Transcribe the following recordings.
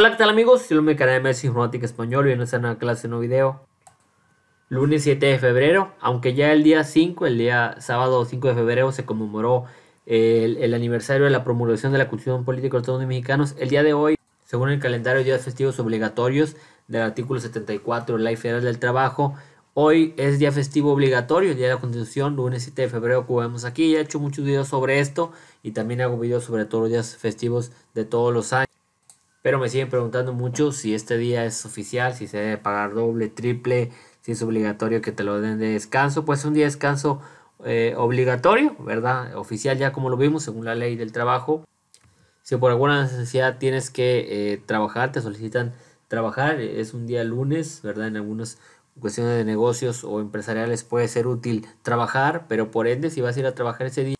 Hola, ¿qué tal amigos? soy el canal de Messi Informática Español y en esta nueva clase, un nuevo video. Lunes 7 de febrero, aunque ya el día 5, el día sábado 5 de febrero se conmemoró el, el aniversario de la promulgación de la Constitución Política de los Estados Mexicanos, el día de hoy, según el calendario de días festivos obligatorios del artículo 74 de la Ley Federal del Trabajo, hoy es día festivo obligatorio, el día de la Constitución, lunes 7 de febrero, como vemos aquí, ya he hecho muchos videos sobre esto y también hago videos sobre todos los días festivos de todos los años. Pero me siguen preguntando mucho si este día es oficial, si se debe pagar doble, triple, si es obligatorio que te lo den de descanso. Pues un día de descanso eh, obligatorio, ¿verdad? Oficial ya como lo vimos según la ley del trabajo. Si por alguna necesidad tienes que eh, trabajar, te solicitan trabajar, es un día lunes, ¿verdad? En algunas cuestiones de negocios o empresariales puede ser útil trabajar, pero por ende si vas a ir a trabajar ese día,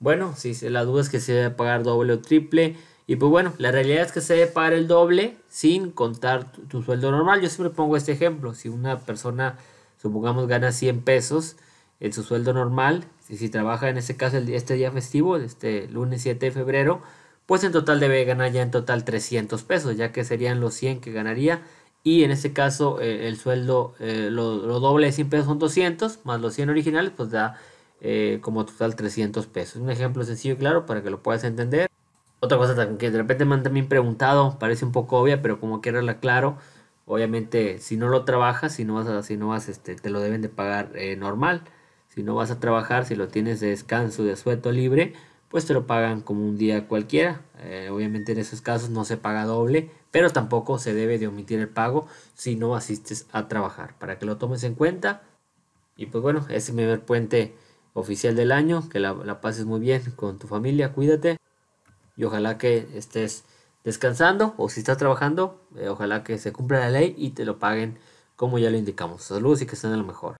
bueno, si la duda es que se debe pagar doble o triple, y pues bueno, la realidad es que se debe pagar el doble sin contar tu, sueldo normal. Yo siempre pongo este ejemplo. Si una persona, supongamos, gana 100 pesos en su sueldo normal, si, si trabaja en este caso este día festivo, este lunes 7 de febrero, pues en total debe ganar ya en total 300 pesos, ya que serían los 100 que ganaría. Y en este caso eh, el sueldo, eh, lo, doble de 100 pesos son 200, más los 100 originales, pues da eh, como total 300 pesos. Un ejemplo sencillo y claro para que lo puedas entender. Otra cosa que de repente me han también preguntado, parece un poco obvia, pero como quiero la Obviamente, si no lo trabajas, si no vas, no este, te lo deben de pagar eh, normal. Si no vas a trabajar, si lo tienes de descanso, de sueto libre, pues te lo pagan como un día cualquiera. Eh, obviamente en esos casos no se paga doble, pero tampoco se debe de omitir el pago si no asistes a trabajar. Para que lo tomes en cuenta. Y pues bueno, ese es mi primer puente oficial del año. Que la pases muy bien con tu familia, cuídate y ojalá que estés descansando o si estás trabajando, eh, ojalá que se cumpla la ley y te lo paguen como ya lo indicamos. Saludos y que estén a lo mejor.